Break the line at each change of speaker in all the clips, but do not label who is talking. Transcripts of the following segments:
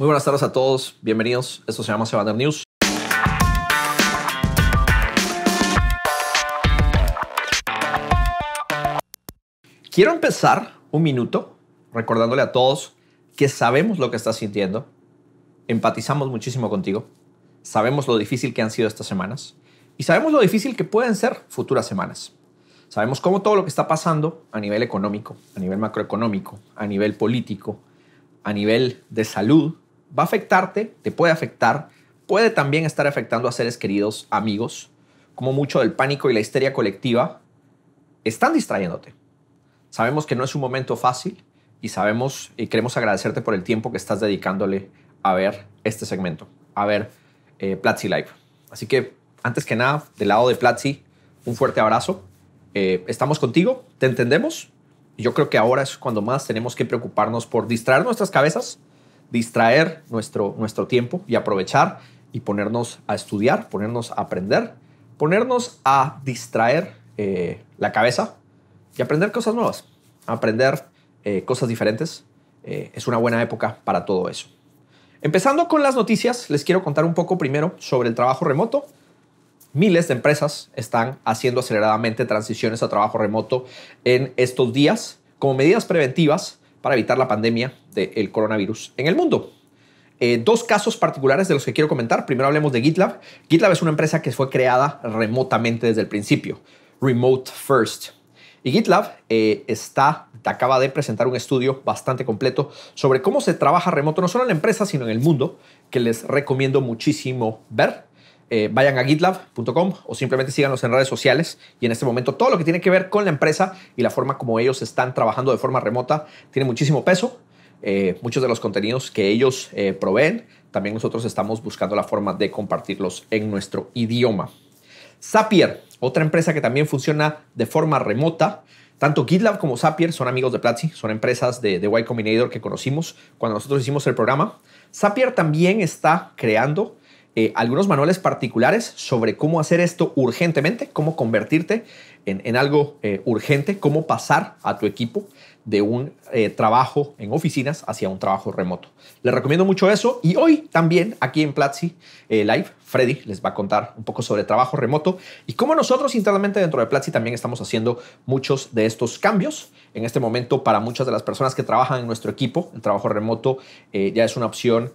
Muy buenas tardes a todos, bienvenidos. Esto se llama Sebander News. Quiero empezar un minuto recordándole a todos que sabemos lo que estás sintiendo, empatizamos muchísimo contigo, sabemos lo difícil que han sido estas semanas y sabemos lo difícil que pueden ser futuras semanas. Sabemos cómo todo lo que está pasando a nivel económico, a nivel macroeconómico, a nivel político, a nivel de salud va a afectarte, te puede afectar, puede también estar afectando a seres queridos, amigos, como mucho del pánico y la histeria colectiva, están distrayéndote. Sabemos que no es un momento fácil y sabemos y queremos agradecerte por el tiempo que estás dedicándole a ver este segmento, a ver eh, Platzi Live. Así que, antes que nada, del lado de Platzi, un fuerte abrazo. Eh, estamos contigo, te entendemos. Yo creo que ahora es cuando más tenemos que preocuparnos por distraer nuestras cabezas distraer nuestro, nuestro tiempo y aprovechar y ponernos a estudiar, ponernos a aprender, ponernos a distraer eh, la cabeza y aprender cosas nuevas, aprender eh, cosas diferentes. Eh, es una buena época para todo eso. Empezando con las noticias, les quiero contar un poco primero sobre el trabajo remoto. Miles de empresas están haciendo aceleradamente transiciones a trabajo remoto en estos días como medidas preventivas para evitar la pandemia del coronavirus en el mundo. Eh, dos casos particulares de los que quiero comentar. Primero hablemos de GitLab. GitLab es una empresa que fue creada remotamente desde el principio, Remote First. Y GitLab eh, está, acaba de presentar un estudio bastante completo sobre cómo se trabaja remoto, no solo en la empresa, sino en el mundo, que les recomiendo muchísimo ver. Eh, vayan a gitlab.com o simplemente síganos en redes sociales. Y en este momento todo lo que tiene que ver con la empresa y la forma como ellos están trabajando de forma remota tiene muchísimo peso. Eh, muchos de los contenidos que ellos eh, proveen. También nosotros estamos buscando la forma de compartirlos en nuestro idioma. Zapier, otra empresa que también funciona de forma remota. Tanto GitLab como Zapier son amigos de Platzi, son empresas de, de Y Combinator que conocimos cuando nosotros hicimos el programa. Zapier también está creando eh, algunos manuales particulares sobre cómo hacer esto urgentemente, cómo convertirte en, algo eh, urgente, cómo pasar a tu equipo de un eh, trabajo en oficinas hacia un trabajo remoto. Les recomiendo mucho eso y hoy también aquí en Platzi Live, Freddy les va a contar un poco sobre trabajo remoto y cómo nosotros internamente dentro de Platzi también estamos haciendo muchos de estos cambios. En este momento para muchas de las personas que trabajan en nuestro equipo, el trabajo remoto ya es una opción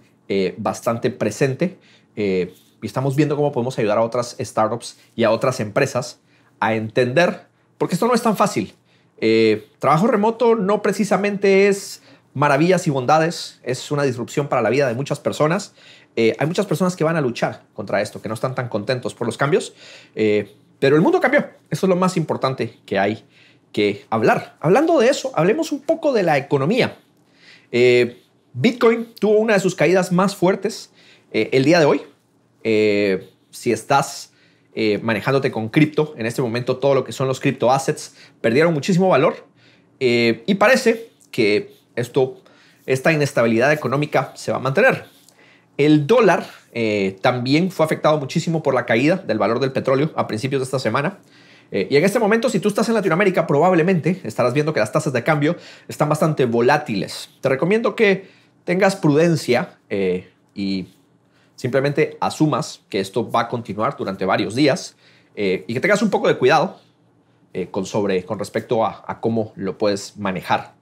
bastante presente eh, y estamos viendo cómo podemos ayudar a otras startups y a otras empresas a entender, porque esto no es tan fácil. Eh, trabajo remoto no precisamente es maravillas y bondades, es una disrupción para la vida de muchas personas. Eh, hay muchas personas que van a luchar contra esto, que no están tan contentos por los cambios, pero el mundo cambió. Eso es lo más importante que hay que hablar. Hablando de eso, hablemos un poco de la economía. Bitcoin tuvo una de sus caídas más fuertes eh, el día de hoy, eh, si estás eh, manejándote con cripto, en este momento todo lo que son los cripto assets perdieron muchísimo valor y parece que esto, esta inestabilidad económica se va a mantener. El dólar también fue afectado muchísimo por la caída del valor del petróleo a principios de esta semana. y en este momento, si tú estás en Latinoamérica, probablemente estarás viendo que las tasas de cambio están bastante volátiles. Te recomiendo que tengas prudencia y simplemente asumas que esto va a continuar durante varios días eh, y que tengas un poco de cuidado eh, con, sobre, con respecto a, cómo lo puedes manejar.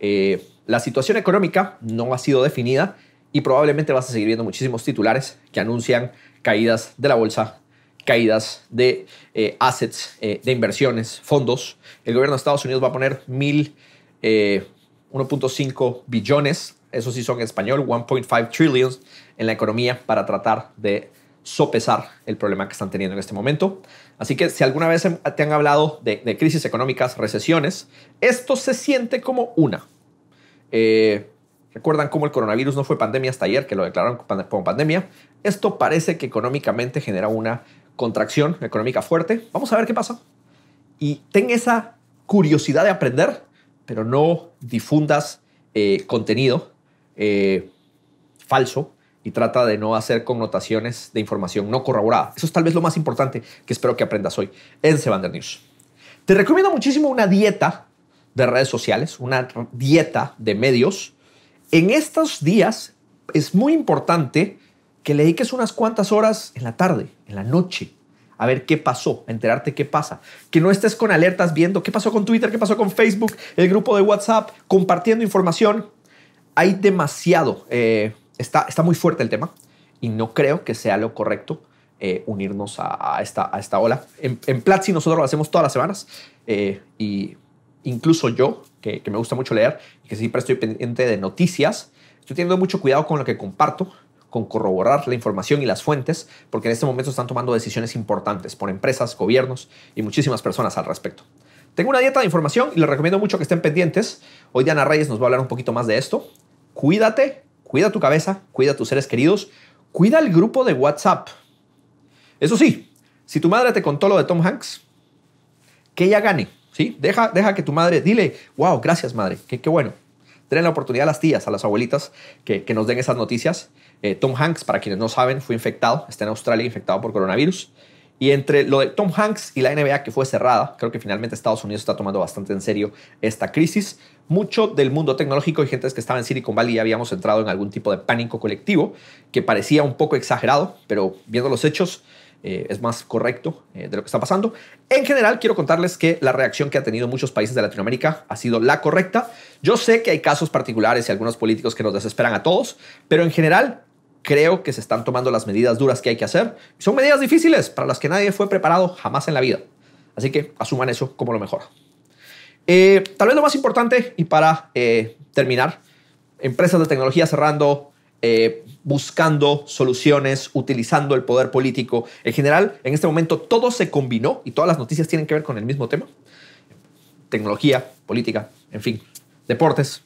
Eh, la situación económica no ha sido definida y probablemente vas a seguir viendo muchísimos titulares que anuncian caídas de la bolsa, caídas de assets, de inversiones, fondos. El gobierno de Estados Unidos va a poner 1.5 billones eso sí son en español, 1.5 trillions en la economía para tratar de sopesar el problema que están teniendo en este momento. Así que si alguna vez te han hablado de, crisis económicas, recesiones, esto se siente como una. Eh, Recuerdan cómo el coronavirus no fue pandemia hasta ayer, que lo declararon como pandemia. Esto parece que económicamente genera una contracción económica fuerte. Vamos a ver qué pasa. Y ten esa curiosidad de aprender, pero no difundas eh, contenido eh, falso y trata de no hacer connotaciones de información no corroborada. Eso es tal vez lo más importante que espero que aprendas hoy en Sevander News. Te recomiendo muchísimo una dieta de redes sociales, una dieta de medios. En estos días es muy importante que le dediques unas cuantas horas en la tarde, en la noche, a ver qué pasó, a enterarte qué pasa. Que no estés con alertas viendo qué pasó con Twitter, qué pasó con Facebook, el grupo de WhatsApp, compartiendo información hay demasiado, eh, está, está muy fuerte el tema y no creo que sea lo correcto eh, unirnos a, esta, a esta ola. En, en Platzi nosotros lo hacemos todas las semanas eh, y incluso yo, que, me gusta mucho leer y que siempre estoy pendiente de noticias, estoy teniendo mucho cuidado con lo que comparto con corroborar la información y las fuentes, porque en este momento están tomando decisiones importantes por empresas, gobiernos y muchísimas personas al respecto. Tengo una dieta de información y les recomiendo mucho que estén pendientes. Hoy Diana Reyes nos va a hablar un poquito más de esto cuídate, cuida tu cabeza, cuida a tus seres queridos, cuida el grupo de WhatsApp. Eso sí, si tu madre te contó lo de Tom Hanks, que ella gane, ¿sí? Deja, deja que tu madre, dile, wow, gracias madre, qué, bueno. Denle la oportunidad a las tías, a las abuelitas que, nos den esas noticias. Eh, Tom Hanks, para quienes no saben, fue infectado, está en Australia infectado por coronavirus. Y entre lo de Tom Hanks y la NBA que fue cerrada, creo que finalmente Estados Unidos está tomando bastante en serio esta crisis. Mucho del mundo tecnológico y gente que estaba en Silicon Valley habíamos entrado en algún tipo de pánico colectivo que parecía un poco exagerado, pero viendo los hechos, eh, es más correcto eh, de lo que está pasando. En general, quiero contarles que la reacción que ha tenido muchos países de Latinoamérica ha sido la correcta. Yo sé que hay casos particulares y algunos políticos que nos desesperan a todos, pero en general Creo que se están tomando las medidas duras que hay que hacer. Son medidas difíciles para las que nadie fue preparado jamás en la vida. Así que asuman eso como lo mejor. Eh, tal vez lo más importante y para eh, terminar, empresas de tecnología cerrando, eh, buscando soluciones, utilizando el poder político. En general, en este momento todo se combinó y todas las noticias tienen que ver con el mismo tema. Tecnología, política, en fin, deportes,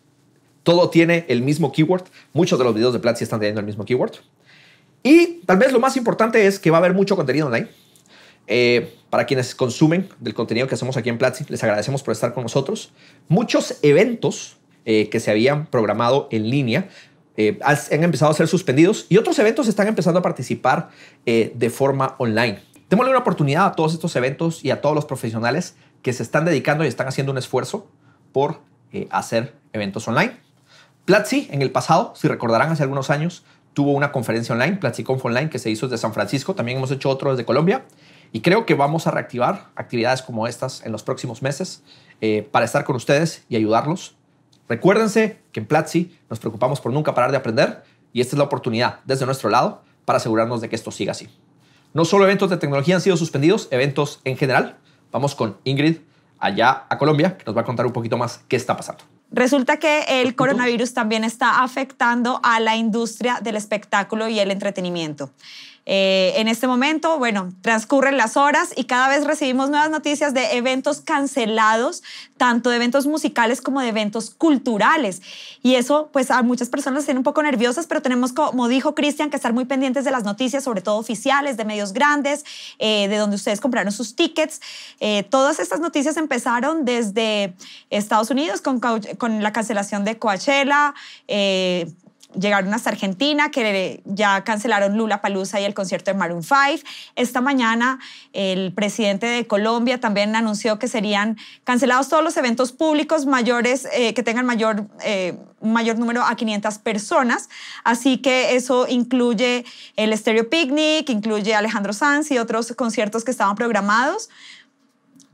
todo tiene el mismo keyword. Muchos de los videos de Platzi están teniendo el mismo keyword. Y tal vez lo más importante es que va a haber mucho contenido online. Eh, para quienes consumen del contenido que hacemos aquí en Platzi, les agradecemos por estar con nosotros. Muchos eventos eh, que se habían programado en línea eh, han empezado a ser suspendidos y otros eventos están empezando a participar de forma online. Démosle una oportunidad a todos estos eventos y a todos los profesionales que se están dedicando y están haciendo un esfuerzo por hacer eventos online. Platzi, en el pasado, si recordarán, hace algunos años, tuvo una conferencia online, Conf Online, que se hizo desde San Francisco. También hemos hecho otro desde Colombia. Y creo que vamos a reactivar actividades como estas en los próximos meses eh, para estar con ustedes y ayudarlos. Recuérdense que en Platzi nos preocupamos por nunca parar de aprender y esta es la oportunidad desde nuestro lado para asegurarnos de que esto siga así. No solo eventos de tecnología han sido suspendidos, eventos en general. Vamos con Ingrid allá a Colombia, que nos va a contar un poquito más qué está pasando.
Resulta que el coronavirus también está afectando a la industria del espectáculo y el entretenimiento. Eh, en este momento, bueno, transcurren las horas y cada vez recibimos nuevas noticias de eventos cancelados, tanto de eventos musicales como de eventos culturales. Y eso, pues a muchas personas tiene un poco nerviosas, pero tenemos, como dijo Cristian, que estar muy pendientes de las noticias, sobre todo oficiales, de medios grandes, eh, de donde ustedes compraron sus tickets. Eh, todas estas noticias empezaron desde Estados Unidos con, con la cancelación de Coachella, llegaron hasta Argentina, que ya cancelaron Lula Palusa y el concierto de Maroon 5. Esta mañana el presidente de Colombia también anunció que serían cancelados todos los eventos públicos mayores eh, que tengan mayor, eh, mayor número a 500 personas. Así que eso incluye el Stereo Picnic, incluye Alejandro Sanz y otros conciertos que estaban programados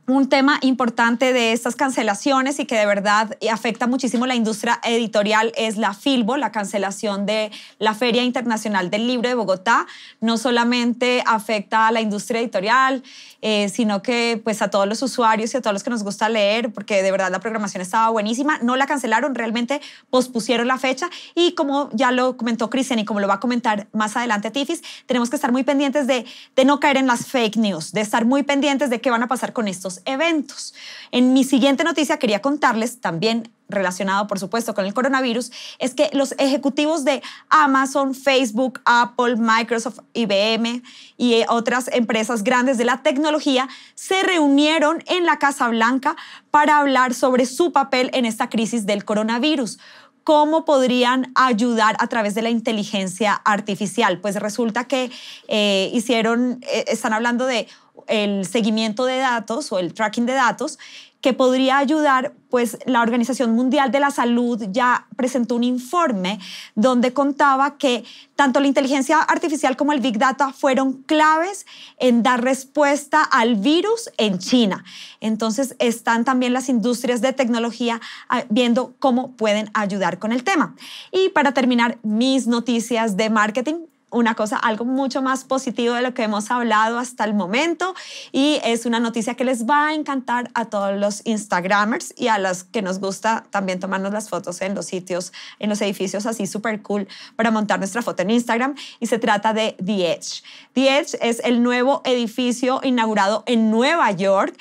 un tema importante de estas cancelaciones y que de verdad afecta muchísimo la industria editorial es la Filbo, la cancelación de la Feria Internacional del Libro de Bogotá. No solamente afecta a la industria editorial, eh, sino que pues a todos los usuarios y a todos los que nos gusta leer, porque de verdad la programación estaba buenísima. No la cancelaron, realmente pospusieron la fecha y como ya lo comentó Cristian y como lo va a comentar más adelante Tifis, tenemos que estar muy pendientes de, de no caer en las fake news, de estar muy pendientes de qué van a pasar con estos eventos. En mi siguiente noticia quería contarles también relacionado, por supuesto, con el coronavirus, es que los ejecutivos de Amazon, Facebook, Apple, Microsoft, IBM y eh, otras empresas grandes de la tecnología se reunieron en la Casa Blanca para hablar sobre su papel en esta crisis del coronavirus cómo podrían ayudar a través de la inteligencia artificial. Pues resulta que eh, hicieron, eh, están hablando de el seguimiento de datos o el tracking de datos que podría ayudar, pues la Organización Mundial de la Salud ya presentó un informe donde contaba que tanto la inteligencia artificial como el Big Data fueron claves en dar respuesta al virus en China. Entonces están también las industrias de tecnología ah, viendo cómo pueden ayudar con el tema. Y para terminar mis noticias de marketing, una cosa, algo mucho más positivo de lo que hemos hablado hasta el momento y es una noticia que les va a encantar a todos los Instagramers y a las que nos gusta también tomarnos las fotos en los sitios, en los edificios así súper cool para montar nuestra foto en Instagram y se trata de The Edge. The Edge es el nuevo edificio inaugurado en Nueva York.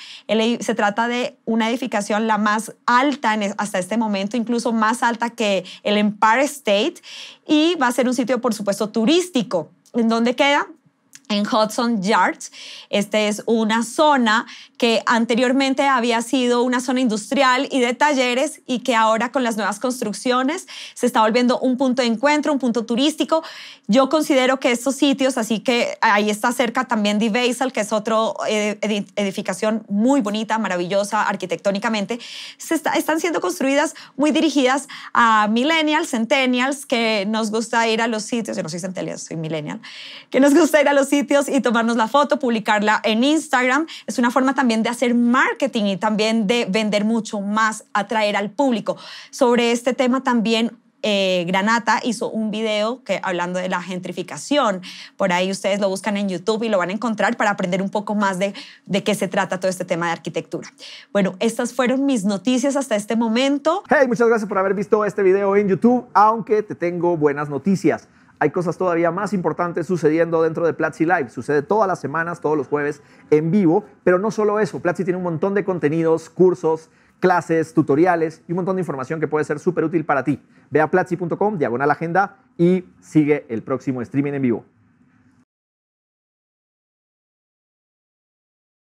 se trata de una edificación la más alta hasta este momento, incluso más alta que el Empire State y va a ser un sitio por supuesto turístico ¿En dónde queda? en Hudson Yards. Esta es una zona que anteriormente había sido una zona industrial y de talleres y que ahora con las nuevas construcciones se está volviendo un punto de encuentro, un punto turístico. Yo considero que estos sitios, así que ahí está cerca también de Basel, que es otra eh, edificación muy bonita, maravillosa arquitectónicamente, se están siendo construidas muy dirigidas a millennials, centennials, que nos gusta ir a los sitios, yo no soy centennial, soy millennial, que nos gusta ir a los sitios y tomarnos la foto, publicarla en Instagram. Es una forma también de hacer marketing y también de vender mucho más, atraer al público. Sobre este tema también eh, Granata hizo un video que hablando de la gentrificación. Por ahí ustedes lo buscan en YouTube y lo van a encontrar para aprender un poco más de, de qué se trata todo este tema de arquitectura. Bueno, estas fueron mis noticias hasta este momento. Hey, muchas gracias por haber visto este video en YouTube, aunque te tengo buenas noticias hay cosas
todavía más importantes sucediendo dentro de Platzi Live. Sucede todas las semanas, todos los jueves en vivo, pero no solo eso, Platzi tiene un montón de contenidos, cursos, clases, tutoriales y un montón de información que puede ser súper útil para ti. Ve a platzi.com, diagonal agenda y sigue el próximo streaming en vivo.